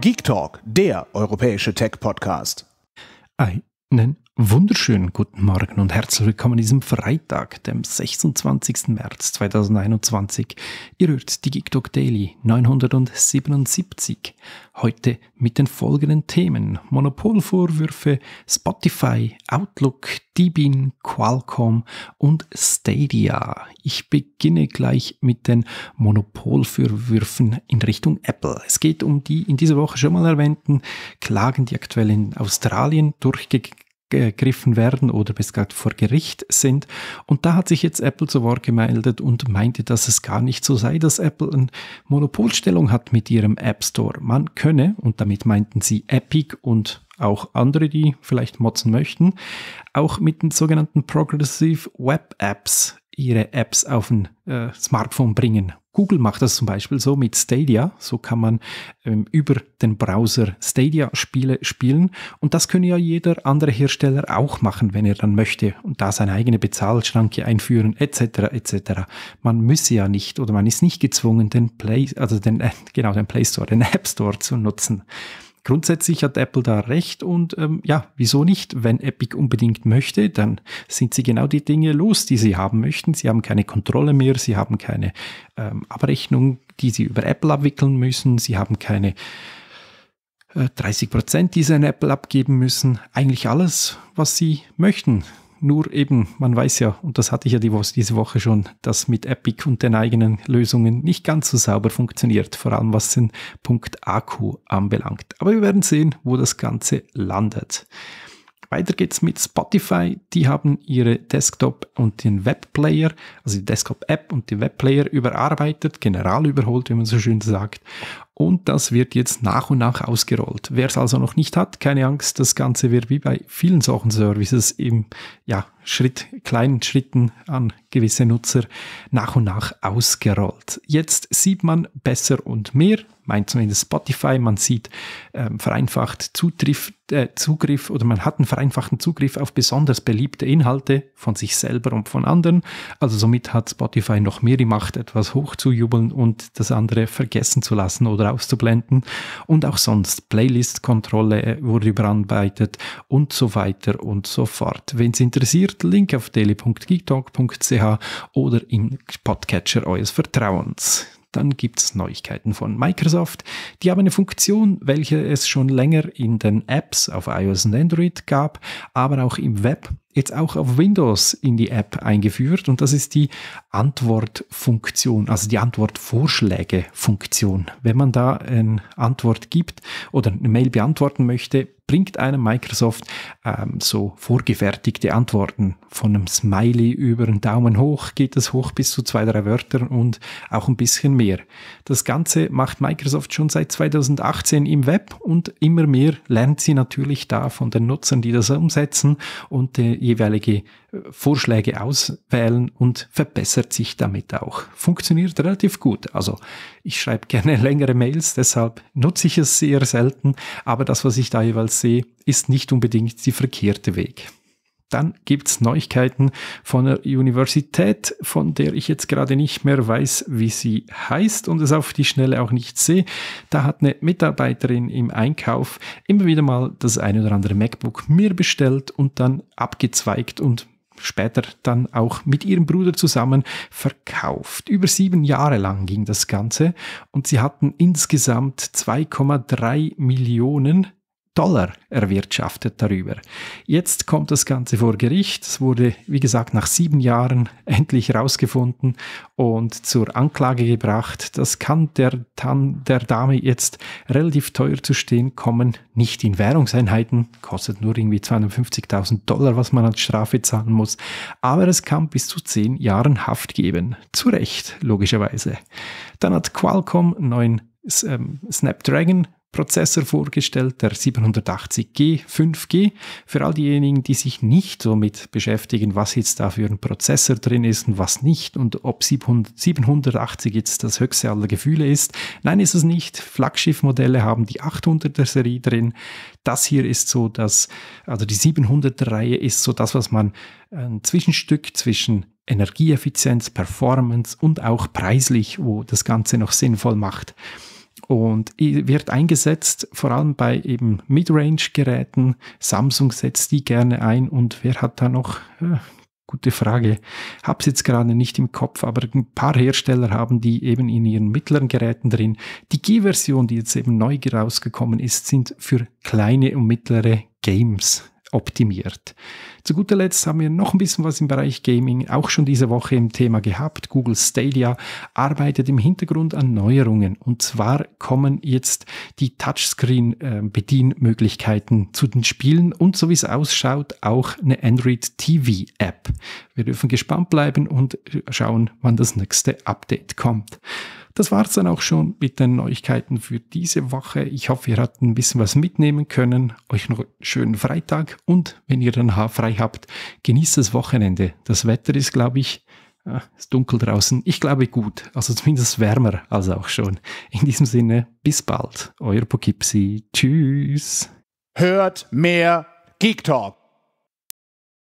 Geek Talk, der europäische Tech-Podcast. Einen Wunderschönen guten Morgen und herzlich willkommen an diesem Freitag, dem 26. März 2021. Ihr hört die GikTok Daily 977. Heute mit den folgenden Themen. Monopolvorwürfe, Spotify, Outlook, Debian, Qualcomm und Stadia. Ich beginne gleich mit den Monopolvorwürfen in Richtung Apple. Es geht um die in dieser Woche schon mal erwähnten Klagen, die aktuell in Australien durchgegangen gegriffen werden oder bis gerade vor Gericht sind. Und da hat sich jetzt Apple zu Wort gemeldet und meinte, dass es gar nicht so sei, dass Apple eine Monopolstellung hat mit ihrem App Store. Man könne, und damit meinten sie Epic und auch andere, die vielleicht motzen möchten, auch mit den sogenannten Progressive Web Apps ihre Apps auf ein äh, Smartphone bringen Google macht das zum Beispiel so mit Stadia. So kann man ähm, über den Browser Stadia-Spiele spielen. Und das können ja jeder andere Hersteller auch machen, wenn er dann möchte und da seine eigene Bezahlschranke einführen, etc. etc. Man müsse ja nicht oder man ist nicht gezwungen, den Play, also den, äh, genau, den Play Store, den App Store zu nutzen. Grundsätzlich hat Apple da recht und ähm, ja, wieso nicht? Wenn Epic unbedingt möchte, dann sind sie genau die Dinge los, die sie haben möchten. Sie haben keine Kontrolle mehr, sie haben keine ähm, Abrechnung, die sie über Apple abwickeln müssen, sie haben keine 30 äh, die sie an Apple abgeben müssen. Eigentlich alles, was sie möchten. Nur eben, man weiß ja, und das hatte ich ja die, diese Woche schon, dass mit Epic und den eigenen Lösungen nicht ganz so sauber funktioniert, vor allem was den Punkt Akku anbelangt. Aber wir werden sehen, wo das Ganze landet. Weiter geht's mit Spotify. Die haben ihre Desktop und den Webplayer, also die Desktop-App und die Webplayer überarbeitet, general überholt, wie man so schön sagt und das wird jetzt nach und nach ausgerollt. Wer es also noch nicht hat, keine Angst, das Ganze wird wie bei vielen solchen Services im ja, Schritt, kleinen Schritten an gewisse Nutzer nach und nach ausgerollt. Jetzt sieht man besser und mehr, meint zumindest Spotify, man sieht ähm, vereinfacht Zutriff, äh, Zugriff oder man hat einen vereinfachten Zugriff auf besonders beliebte Inhalte von sich selber und von anderen. Also somit hat Spotify noch mehr die Macht, etwas hochzujubeln und das andere vergessen zu lassen oder auszublenden und auch sonst Playlist-Kontrolle wurde überarbeitet und so weiter und so fort. Wenn es interessiert, Link auf daily.geektalk.ch oder im Podcatcher eures Vertrauens dann gibt es Neuigkeiten von Microsoft. Die haben eine Funktion, welche es schon länger in den Apps auf iOS und Android gab, aber auch im Web jetzt auch auf Windows in die App eingeführt und das ist die Antwortfunktion, also die Antwortvorschläge-Funktion. Wenn man da eine Antwort gibt oder eine Mail beantworten möchte, bringt einem Microsoft ähm, so vorgefertigte Antworten. Von einem Smiley über einen Daumen hoch geht es hoch bis zu zwei, drei Wörtern und auch ein bisschen mehr. Das Ganze macht Microsoft schon seit 2018 im Web und immer mehr lernt sie natürlich da von den Nutzern, die das umsetzen und der jeweilige Vorschläge auswählen und verbessert sich damit auch. Funktioniert relativ gut. Also ich schreibe gerne längere Mails, deshalb nutze ich es sehr selten, aber das, was ich da jeweils sehe, ist nicht unbedingt die verkehrte Weg. Dann gibt's Neuigkeiten von der Universität, von der ich jetzt gerade nicht mehr weiß, wie sie heißt und es auf die Schnelle auch nicht sehe. Da hat eine Mitarbeiterin im Einkauf immer wieder mal das ein oder andere MacBook mir bestellt und dann abgezweigt und später dann auch mit ihrem Bruder zusammen verkauft. Über sieben Jahre lang ging das Ganze und sie hatten insgesamt 2,3 Millionen Dollar erwirtschaftet darüber. Jetzt kommt das Ganze vor Gericht. Es wurde, wie gesagt, nach sieben Jahren endlich rausgefunden und zur Anklage gebracht. Das kann der, Tan, der Dame jetzt relativ teuer zu stehen kommen. Nicht in Währungseinheiten, kostet nur irgendwie 250.000 Dollar, was man als Strafe zahlen muss. Aber es kann bis zu zehn Jahren Haft geben. Zu Recht, logischerweise. Dann hat Qualcomm neuen ähm, Snapdragon Prozessor vorgestellt, der 780G 5G. Für all diejenigen, die sich nicht so mit beschäftigen, was jetzt da für ein Prozessor drin ist und was nicht und ob 780 jetzt das höchste aller Gefühle ist. Nein, ist es nicht. Flaggschiff-Modelle haben die 800er Serie drin. Das hier ist so das, also die 700er Reihe ist so das, was man ein Zwischenstück zwischen Energieeffizienz, Performance und auch preislich, wo das Ganze noch sinnvoll macht und wird eingesetzt vor allem bei eben Midrange-Geräten. Samsung setzt die gerne ein und wer hat da noch? Ja, äh, gute Frage. Hab's jetzt gerade nicht im Kopf, aber ein paar Hersteller haben die eben in ihren mittleren Geräten drin. Die G-Version, die jetzt eben neu rausgekommen ist, sind für kleine und mittlere Games optimiert. Zu guter Letzt haben wir noch ein bisschen was im Bereich Gaming, auch schon diese Woche im Thema gehabt. Google Stadia arbeitet im Hintergrund an Neuerungen. Und zwar kommen jetzt die Touchscreen-Bedienmöglichkeiten zu den Spielen und so wie es ausschaut, auch eine Android TV-App. Wir dürfen gespannt bleiben und schauen, wann das nächste Update kommt. Das war's dann auch schon mit den Neuigkeiten für diese Woche. Ich hoffe, ihr habt ein bisschen was mitnehmen können. Euch noch einen schönen Freitag und wenn ihr dann frei frei habt. Genießt das Wochenende. Das Wetter ist, glaube ich, ist äh, dunkel draußen. Ich glaube gut, also zumindest wärmer als auch schon. In diesem Sinne, bis bald. Euer Poughkeepsie. Tschüss. Hört mehr Geek Talk.